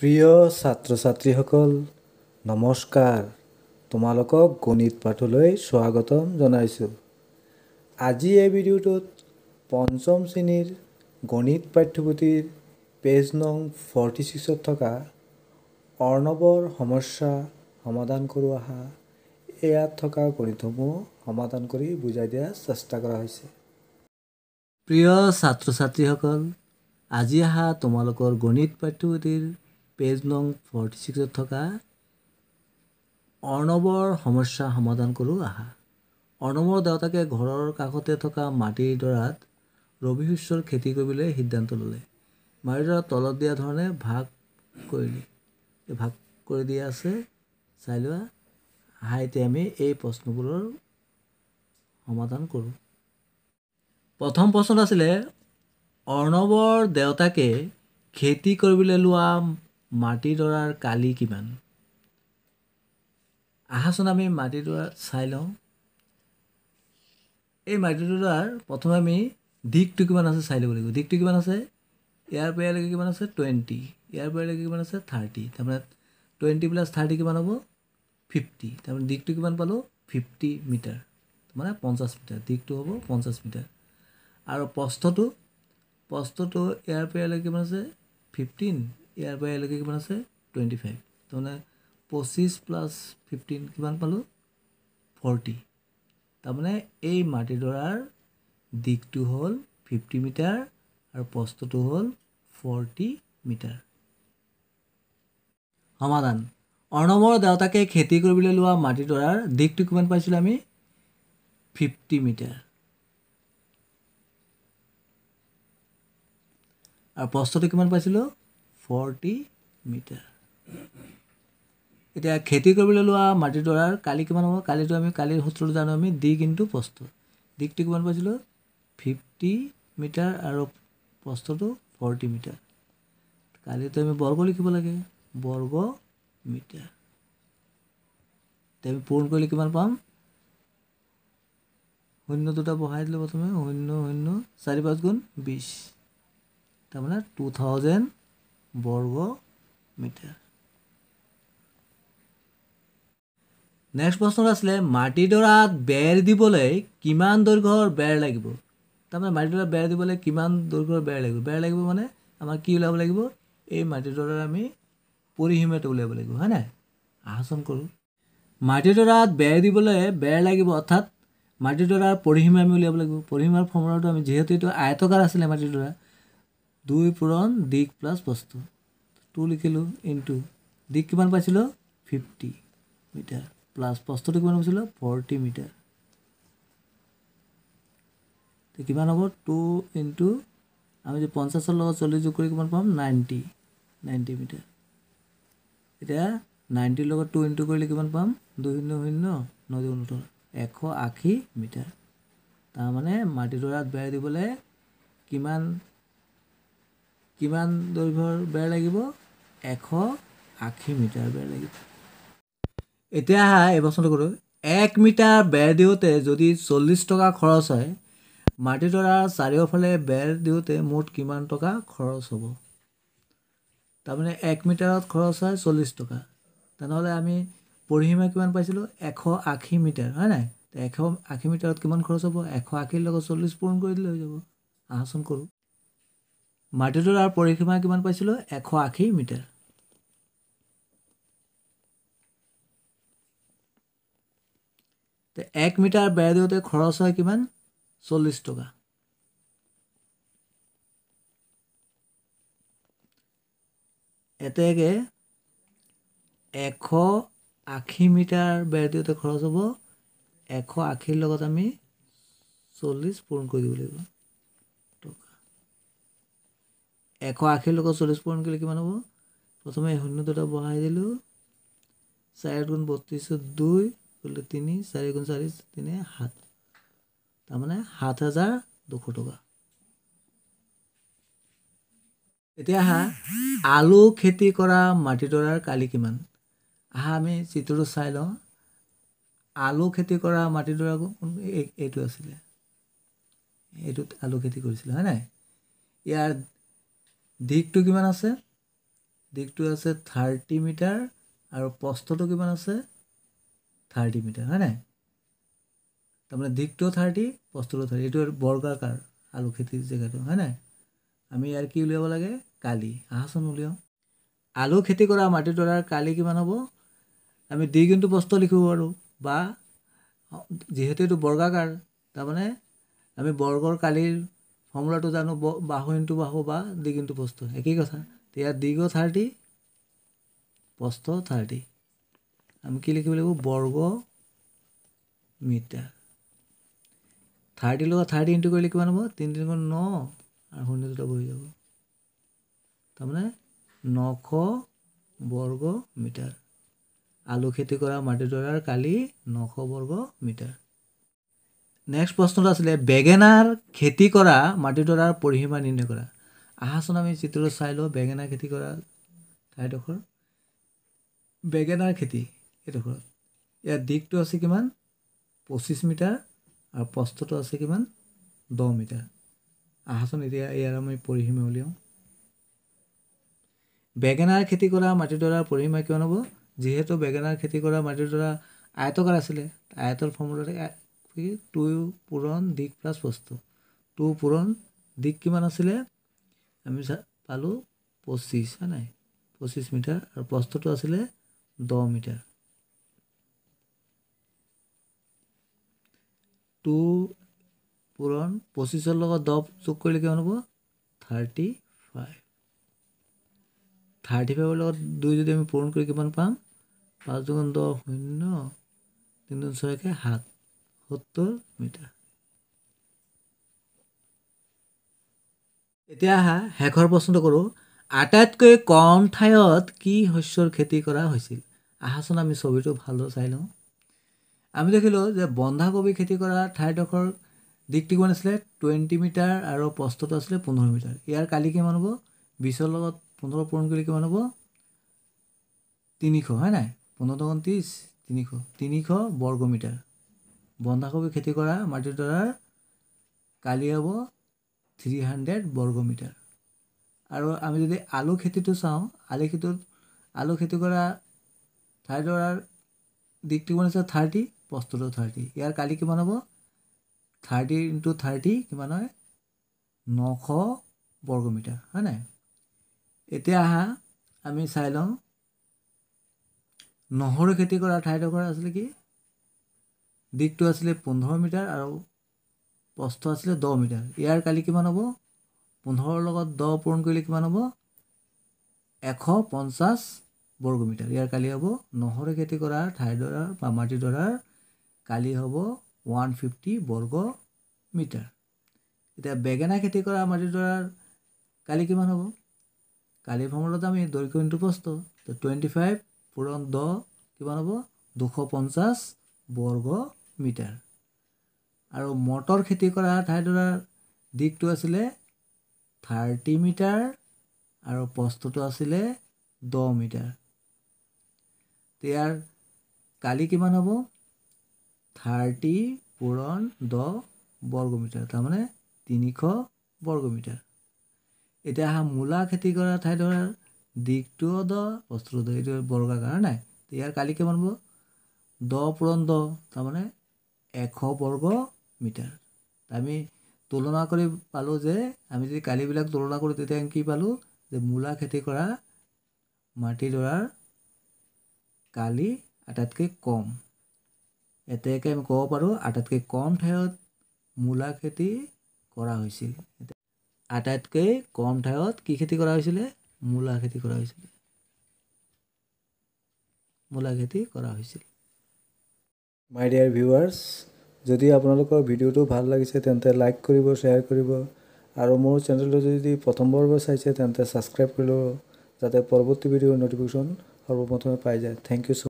প্ৰিয় ছাত্ৰ ছাত্ৰীসকল নমস্কাৰ তোমালোকক গণিত পাঠলৈ স্বাগতম জনাইছোঁ আজি এই ভিডিঅ'টোত পঞ্চম শ্ৰেণীৰ গণিত পাঠ্যপুথিৰ পেজ নং ফৰ্টি ছিক্সত থকা অৰ্ণৱৰ সমস্যা সমাধান কৰোঁ অহা এয়াত থকা গণিতসমূহ সমাধান কৰি বুজাই দিয়াৰ চেষ্টা কৰা হৈছে প্ৰিয় ছাত্ৰ ছাত্ৰীসকল আজি অহা তোমালোকৰ গণিত পাঠ্যপুথিৰ পেজ নং ফৰ্টি ছিক্সত থকা অৰ্ণৱৰ সমস্যা সমাধান কৰোঁ আহা অৰ্ণৱৰ দেউতাকে ঘৰৰ কাষতে থকা মাটিৰ দৰাত ৰবি শস্যৰ খেতি কৰিবলৈ সিদ্ধান্ত ল'লে মাৰিডৰাত তলত দিয়া ধৰণে ভাগ কৰিলে ভাগ কৰি দিয়া আছে চাই লোৱা হাইতে আমি এই প্ৰশ্নবোৰৰ সমাধান কৰোঁ প্ৰথম প্ৰশ্ন আছিলে অৰ্ণৱৰ দেউতাকে খেতি কৰিবলৈ লোৱা মাটিডৰাৰ কালি কিমান আহাচোন আমি মাটিডৰা চাই লওঁ এই মাটিডৰাৰ প্ৰথমে আমি দিশটো কিমান আছে চাই ল'ব লাগিব দিশটো কিমান আছে ইয়াৰ পৰালৈকে কিমান আছে টুৱেণ্টি ইয়াৰ পৰালৈকে কিমান আছে থাৰ্টি তাৰমানে টুৱেণ্টি প্লাছ থাৰ্টি কিমান হ'ব ফিফটি তাৰমানে দিশটো কিমান পালোঁ ফিফটি মিটাৰ মানে পঞ্চাছ মিটাৰ দিশটো হ'ব পঞ্চাছ মিটাৰ আৰু প্ৰস্থটো প্ৰস্থটো ইয়াৰ পৰালৈকে কিমান আছে ফিফটিন ইয়াৰ পৰা ইয়ালৈকে কিমান আছে টুৱেণ্টি ফাইভ তাৰমানে পঁচিছ প্লাছ ফিফটিন কিমান পালোঁ ফৰ্টি তাৰমানে এই মাটিডৰাৰ দিশটো হ'ল ফিফটি মিটাৰ আৰু প্ৰস্তুটো হ'ল ফৰ্টি মিটাৰ সমাধান অৰ্ণৱৰ দেউতাকে খেতি কৰিবলৈ লোৱা মাটিডৰাৰ দিশটো কিমান পাইছিলোঁ আমি ফিফটি মিটাৰ আৰু প্ৰস্তুটো কিমান পাইছিলোঁ ফৰ্টি মিটাৰ এতিয়া খেতি কৰিবলৈ লোৱা মাটিডৰাৰ কালি কিমান হ'ব কালিটো আমি কালিৰ সূত্ৰটো জানো আমি দি কিন্তু প্ৰস্তুত দিগটো কিমান পাইছিলোঁ ফিফটি মিটাৰ আৰু প্ৰস্তুটো ফৰ্টি মিটাৰ কালিতো আমি বৰ্গ লিখিব লাগে বৰ্গ মিটাৰ এতিয়া আমি পূৰণ কৰিলে কিমান পাম শূন্য দুটা বহাই দিলোঁ প্ৰথমে শূন্য শূন্য চাৰি পাঁচ গুণ বিছ তাৰমানে টু থাউজেণ্ড বর্গ মিটার নেক্সট প্রশ্ন আসলে মাটিডরাত বেড় দিবলে কিমান দৈর্ঘ্যর বেড় লাগবে তারপরে মাটিডরা বেড় দিবলে কিমান দৈর্ঘ্যর বেড় লাগবে বেড় লাগবে মানে আমার কি ওলাব লাগবে এই মাটিডরার আমি পরিসীমাটা উলিয়াব লাগবে হয় না আহসন করো মাটিডরাত বেড় দিবলে বেড় লাগবে অর্থাৎ মাটিডরার পরিসীমা আমি উলিয়াব লাগবে পরিসীমার ফর্মুলাটো আমি যেহেতু এই আয়তকার আসলে মাটিডরা দুই পূৰণ দিক প্লাছ বস্তু টু লিখিলোঁ ইনটু দিক কিমান পাইছিলোঁ ফিফটি মিটাৰ প্লাছ বস্তুটো কিমান পাইছিলোঁ ফৰ্টি মিটাৰ কিমান হ'ব টু ইনটু আমি যে পঞ্চাছৰ লগত চল্লিছ যোগ কৰি কিমান পাম নাইণ্টি নাইণ্টি মিটাৰ এতিয়া নাইণ্টিৰ লগত টু ইনটু কৰিলে কিমান পাম দুই শূন্য শূন্য ন দুঘৰ এশ আশী মিটাৰ তাৰমানে মাটিডৰাত বেৰ দিবলৈ কিমান কিমান দৈৰ্ঘ্যৰ বেৰ লাগিব এশ আশী মিটাৰ বেৰ লাগিব এতিয়া আহা এই প্ৰশ্নটো কৰোঁ এক মিটাৰ বেৰ দিওঁতে যদি চল্লিছ টকা খৰচ হয় মাটিডৰাৰ চাৰিওফালে বেৰ দিওঁতে মুঠ কিমান টকা খৰচ হ'ব তাৰমানে এক মিটাৰত খৰচ হয় চল্লিছ টকা তেনেহ'লে আমি পৰিসীমা কিমান পাইছিলোঁ এশ আশী মিটাৰ হয় নাই এশ আশী মিটাৰত কিমান খৰচ হ'ব এশ আশীৰ লগত চল্লিছ পূৰণ কৰি দিলে হৈ যাব আহাচোন কৰোঁ মাটিটোৰ আৰু পৰিসীমা কিমান পাইছিলোঁ এশ আশী মিটাৰ এক মিটাৰ বেৰ দিওঁতে খৰচ হয় কিমান চল্লিছ টকা এতেকে এশ আশী মিটাৰ বেৰ দিওঁতে খৰচ হ'ব এশ আশীৰ লগত আমি চল্লিছ পূৰণ কৰি দিব লাগিব এশ আশীৰ লগত চল্লিছ কৰিলে কিমান হ'ব প্ৰথমে শূন্য দুটা বঢ়াই দিলোঁ চাৰি গুণ বত্ৰিছ দুই বোলো তিনি চাৰি গুণ চাৰি তিনি সাত তাৰমানে সাত হাজাৰ দুশ টকা এতিয়া আহা আলু খেতি কৰা মাটিডৰাৰ কালি কিমান আহা আমি চিত্ৰটো চাই লওঁ আলু খেতি কৰা মাটিডৰা কোন এইটো আছিলে এইটোত আলু খেতি কৰিছিলে হয় নাই ইয়াৰ দিশটো কিমান আছে দিশটো আছে থাৰ্টি মিটাৰ আৰু প্ৰস্থটো কিমান আছে থাৰ্টি মিটাৰ হয় নাই তাৰমানে দিশটো থাৰ্টি প্ৰস্থটো থাৰ্টি এইটো বৰ্গাকাৰ আলু খেতিৰ জেগাটো হয় নাই আমি ইয়াৰ কি উলিয়াব লাগে কালি আহাচোন উলিয়াওঁ আলু খেতি কৰা মাটিডৰাৰ কালি কিমান হ'ব আমি দি কিন্তু প্ৰস্থ লিখিব পাৰোঁ বা যিহেতু এইটো বৰ্গাকাৰ তাৰমানে আমি বৰ্গৰ কালিৰ সমলাটো জানো বাহুহীনটো বাহু বা দিগ দিগিনটো বস্তু একেই কথা এতিয়া দীৰ্ঘ থাৰ্টি প্ৰস্থ থাৰ্টি আমি কি লিখিব লাগিব বৰ্গ মিটাৰ থাৰ্টিৰ লগত থাৰ্টি ইণ্টু কৰিলে কিমান হ'ব তিনি তিনি ন আৰু শূন্য দুটা বহি যাব তাৰমানে নশ বৰ্গ মিটাৰ আলু খেতি কৰা মাটিডৰাৰ কালি নশ বৰ্গ মিটাৰ নেক্সট প্ৰশ্নটো আছিলে বেঙেনাৰ খেতি কৰা মাটিডৰাৰ পৰিসীমা নিৰ্ণয় কৰা আহাচোন আমি চিত্ৰটো চাই লওঁ বেঙেনা খেতি কৰা ঠাইডোখৰ বেঙেনাৰ খেতি এইডোখৰত ইয়াৰ দিশটো আছে কিমান পঁচিছ মিটাৰ আৰু প্ৰস্থটো আছে কিমান দহ মিটাৰ আহাচোন এতিয়া ইয়াৰ আমি পৰিসীমা উলিয়াওঁ বেঙেনাৰ খেতি কৰা মাটিডৰাৰ পৰিসীমা কিমান হ'ব যিহেতু বেঙেনাৰ খেতি কৰা মাটিডৰা আয়তকাৰ আছিলে আয়তৰ ফৰ্মুলাৰে কি টু পূৰণ দিক প্লাছ বস্তু টু পূৰণ দিক কিমান আছিলে আমি পালোঁ পঁচিছ হয় নাই পঁচিছ মিটাৰ আৰু প্ৰস্তুটো আছিলে দহ মিটাৰ টু পূৰণ পঁচিছৰ লগত দহ যোগ কৰিলে কিমান হ'ব থাৰ্টি ফাইভ থাৰ্টি ফাইভৰ লগত দুই যদি আমি পূৰণ কৰি কিমান পাম পাঁচ দুগুণ দহ শূন্য তিনি দুগুণ ছয়কৈ সাত সত্তৰ মিটাৰ এতিয়া আহা শেষৰ প্ৰশ্নটো কৰোঁ আটাইতকৈ কম ঠাইত কি শস্যৰ খেতি কৰা হৈছিল আহাচোন আমি ছবিটো ভালদৰে চাই লওঁ আমি দেখিলোঁ যে বন্ধাকবি খেতি কৰা ঠাইডোখৰ ডিগটো কিমান আছিলে টুৱেণ্টি মিটাৰ আৰু প্ৰস্তুত আছিলে পোন্ধৰ মিটাৰ ইয়াৰ কালি কিমান হ'ব বিছৰ লগত পোন্ধৰ পূৰণ কৰিলে কিমান হ'ব তিনিশ হয় নাই পোন্ধৰ দোকান ত্ৰিছ তিনিশ তিনিশ বৰ্গ মিটাৰ বন্ধাকবি খেতি কৰা মাটিডৰাৰ কালি হ'ব থ্ৰী হাণ্ড্ৰেড বৰ্গ মিটাৰ আৰু আমি যদি আলু খেতিটো চাওঁ আলু খেতিত আলু খেতি কৰা ঠাইডৰাৰ দিশটো কিমান হৈছে থাৰ্টি পষ্টটো থাৰ্টি ইয়াৰ কালি কিমান হ'ব থাৰ্টি ইণ্টু থাৰ্টি কিমান হয় নশ বৰ্গ মিটাৰ হয় নাই এতিয়া আহা আমি চাই লওঁ নহৰু খেতি কৰা ঠাইডোখৰ আছিলে কি দিশটো আছিলে পোন্ধৰ মিটাৰ আৰু প্ৰস্থ আছিলে দহ মিটাৰ ইয়াৰ কালি কিমান হ'ব পোন্ধৰৰ লগত দহ পূৰণ কৰিলে কিমান হ'ব এশ পঞ্চাছ বৰ্গ মিটাৰ ইয়াৰ কালি হ'ব নহৰু খেতি কৰাৰ ঠাইডৰাৰ বা মাটিডৰাৰ কালি হ'ব ওৱান ফিফটি বৰ্গ মিটাৰ এতিয়া বেঙেনা খেতি কৰা মাটিডৰাৰ কালি কিমান হ'ব কালি ভ্ৰমণত আমি দৈক্যন্তু প্ৰস্ত টুৱেণ্টি ফাইভ পূৰণ দহ কিমান হ'ব দুশ পঞ্চাছ বৰ্গ মিটাৰ আৰু মটৰ খেতি কৰা ঠাইডৰাৰ দিশটো আছিলে থাৰ্টি মিটাৰ আৰু প্ৰস্তুটো আছিলে দহ মিটাৰ ইয়াৰ কালি কিমান হ'ব থাৰ্টি পূৰণ দহ বৰ্গ মিটাৰ তাৰমানে তিনিশ বৰ্গ মিটাৰ এতিয়া আহা মূলা খেতি কৰা ঠাইডৰাৰ দিশটোও দহ বস্তুটো দহ এইটো কাৰণে নাই ইয়াৰ কালি কিমান হ'ব দহ পূৰণ দহ তাৰমানে এশ বৰ্গ মিটাৰ আমি তুলনা কৰি পালোঁ যে আমি যদি কালিবিলাক তুলনা কৰোঁ তেতিয়া আমি কি পালোঁ যে মূলা খেতি কৰা মাটিডৰাৰ কালি আটাইতকৈ কম এতিয়াকৈ আমি ক'ব পাৰোঁ আটাইতকৈ কম ঠাইত মূলা খেতি কৰা হৈছিল আটাইতকৈ কম ঠাইত কি খেতি কৰা হৈছিলে মূলা খেতি কৰা হৈছিলে মূলা খেতি কৰা হৈছিল মাই ডিয়াৰ ভিউৱাৰ্ছ যদি আপোনালোকৰ ভিডিঅ'টো ভাল লাগিছে তেন্তে লাইক কৰিব শ্বেয়াৰ কৰিব আৰু মোৰ চেনেলটো যদি প্ৰথমবাৰ চাইছে তেন্তে ছাবস্ক্ৰাইব কৰি ল'ব যাতে পৰৱৰ্তী ভিডিঅ'ৰ নটিফিকেশ্যন সৰ্বপ্ৰথমে পাই যায় থেংক ইউ ছ'